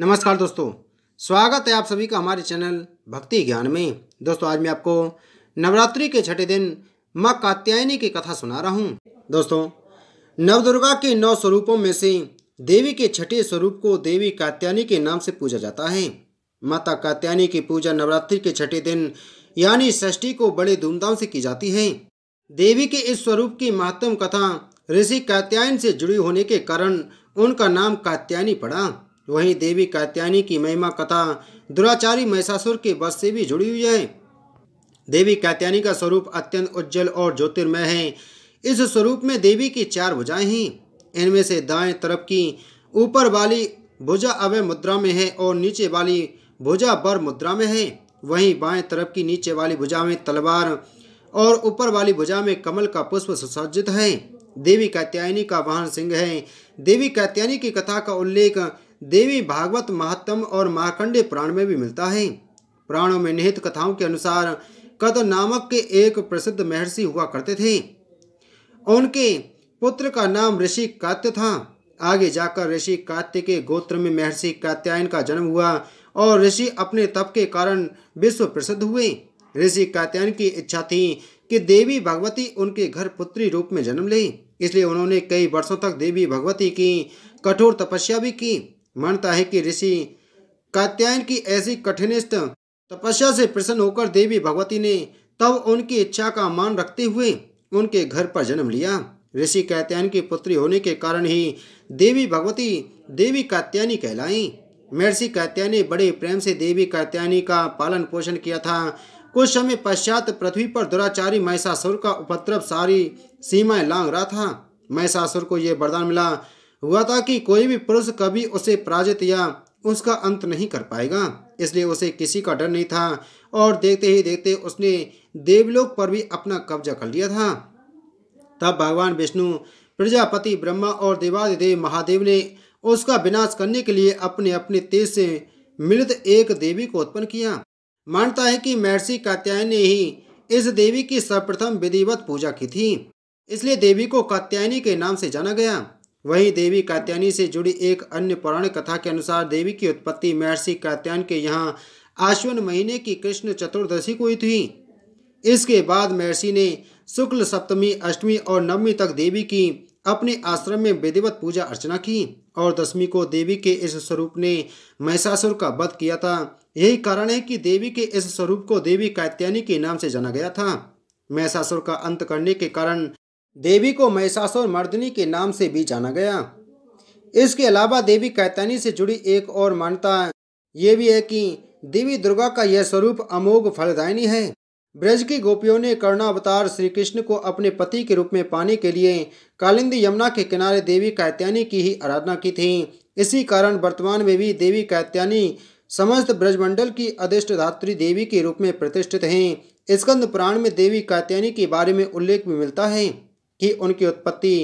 नमस्कार दोस्तों स्वागत है आप सभी का हमारे चैनल भक्ति ज्ञान में दोस्तों आज मैं आपको नवरात्रि के छठे दिन माँ कात्यायनी की कथा सुना रहा हूँ दोस्तों नवदुर्गा के नौ स्वरूपों में से देवी के छठे स्वरूप को देवी कात्यायनी के नाम से पूजा जाता है माता कात्यायनी की पूजा नवरात्रि के छठे दिन यानी षष्ठी को बड़े धूमधाम से की जाती है देवी के इस स्वरूप की महत्तम कथा ऋषि कात्यायन से जुड़ी होने के कारण उनका नाम कात्यायनी पड़ा वहीं देवी कात्यायनी की महिमा कथा दुराचारी महिषासुर के बस से भी जुड़ी हुई है देवी कात्यायनी का स्वरूप अत्यंत उज्जवल और ज्योतिर्मय है इस स्वरूप में देवी की चार भुजाएं हैं इनमें से दाएं तरफ की ऊपर वाली भुजा अवय मुद्रा में है और नीचे वाली भुजा बर मुद्रा में है वहीं बाएं तरफ की नीचे वाली भुजा में तलवार और ऊपर वाली भुजा में कमल का पुष्प सुसज्जित है देवी कात्यायनी का वाहन सिंह है देवी कात्यायनी की कथा का उल्लेख देवी भागवत महात्म और मार्कंडे पुराण में भी मिलता है पुराणों में निहित कथाओं के अनुसार कद नामक के एक प्रसिद्ध महर्षि हुआ करते थे उनके पुत्र का नाम ऋषि कात्य था आगे जाकर ऋषि कात्य के गोत्र में महर्षि कात्यायन का जन्म हुआ और ऋषि अपने तप के कारण विश्व प्रसिद्ध हुए ऋषि कात्यायन की इच्छा थी कि देवी भगवती उनके घर पुत्री रूप में जन्म ले इसलिए उन्होंने कई वर्षों तक देवी भगवती की कठोर तपस्या भी की मानता है कि ऋषि कात्यायन की ऐसी कठिनिष्ठ तपस्या से प्रसन्न होकर देवी भगवती ने तब उनकी इच्छा का मान रखते हुए उनके घर पर जन्म लिया ऋषि कात्यायन की पुत्री होने के कारण ही देवी भगवती देवी कात्यायनी कहलाई महर्षि कात्यायनी ने बड़े प्रेम से देवी कात्यायनी का पालन पोषण किया था कुछ समय पश्चात पृथ्वी पर दुराचारी महिषासुर का उपद्रव सारी सीमाएं लांग रहा था महिषासुर को यह वरदान मिला हुआ था कि कोई भी पुरुष कभी उसे पराजित या उसका अंत नहीं कर पाएगा इसलिए उसे किसी का डर नहीं था और देखते ही देखते उसने देवलोक पर भी अपना कब्जा कर लिया था तब भगवान विष्णु प्रजापति ब्रह्मा और देवादिदेव महादेव ने उसका विनाश करने के लिए अपने अपने तेज से मिलित एक देवी को उत्पन्न किया मानता है कि महर्षि कात्यायन ने ही इस देवी की सर्वप्रथम विधिवत पूजा की थी इसलिए देवी को कात्यायनी के नाम से जाना गया वहीं देवी कात्यानी से जुड़ी एक अन्य पुराण कथा के अनुसार देवी की उत्पत्ति महर्षि कात्यान के यहाँ आश्वन महीने की कृष्ण चतुर्दशी को हुई थी इसके बाद महर्षि ने शुक्ल सप्तमी अष्टमी और नवमी तक देवी की अपने आश्रम में विधिवत पूजा अर्चना की और दसवीं को देवी के इस स्वरूप ने महिषासुर का वध किया था यही कारण है कि देवी के इस स्वरूप को देवी कात्यानी के नाम से जाना गया था महिषासुर का अंत करने के कारण देवी को महिषासुर मर्दिनी के नाम से भी जाना गया इसके अलावा देवी कैतनी से जुड़ी एक और मान्यता ये भी है कि देवी दुर्गा का यह स्वरूप अमोघ फलदायिनी है ब्रज की गोपियों ने कर्णावतार श्री कृष्ण को अपने पति के रूप में पाने के लिए कालिंदी यमुना के किनारे देवी कात्यानी की ही आराधना की थी इसी कारण वर्तमान में भी देवी कात्यानी समस्त ब्रजमंडल की अधिष्ट धात्री देवी के रूप में प्रतिष्ठित हैं स्कंद पुराण में देवी कात्यानी के बारे में उल्लेख भी मिलता है कि उनकी उत्पत्ति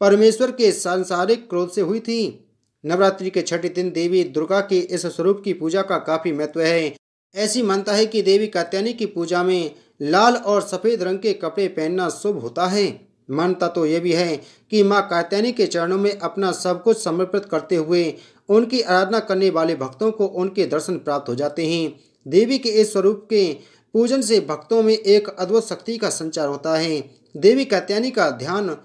परमेश्वर के सांसारिक क्रोध से हुई थी नवरात्रि के छठे दिन देवी दुर्गा के इस स्वरूप की पूजा का काफी महत्व है ऐसी मानता है कि देवी कात्यायनी की पूजा में लाल और सफ़ेद रंग के कपड़े पहनना शुभ होता है मानता तो यह भी है कि माँ कात्यायनी के चरणों में अपना सब कुछ समर्पित करते हुए उनकी आराधना करने वाले भक्तों को उनके दर्शन प्राप्त हो जाते हैं देवी के इस स्वरूप के पूजन से भक्तों में एक अद्भुत शक्ति का संचार होता है देवी कात्यायनी का ध्यान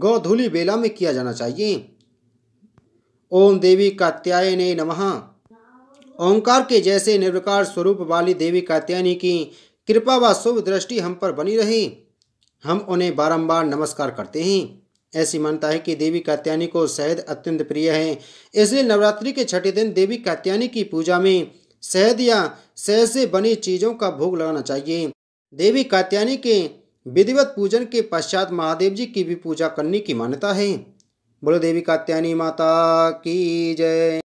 गौधूली बेला में किया जाना चाहिए ओम देवी कात्यायने नमः ओंकार के जैसे निर्विकार स्वरूप वाली देवी कात्यायनी की कृपा व शुभ दृष्टि हम पर बनी रहे हम उन्हें बारंबार नमस्कार करते हैं ऐसी मानता है कि देवी कात्यायनी को शहद अत्यंत प्रिय है इसलिए नवरात्रि के छठे दिन देवी कात्यायनी की पूजा में शहद या शहद से बनी चीज़ों का भोग लगाना चाहिए देवी कात्यायनी के विधिवत पूजन के पश्चात महादेव जी की भी पूजा करने की मान्यता है बोलो देवी कात्यानी माता की जय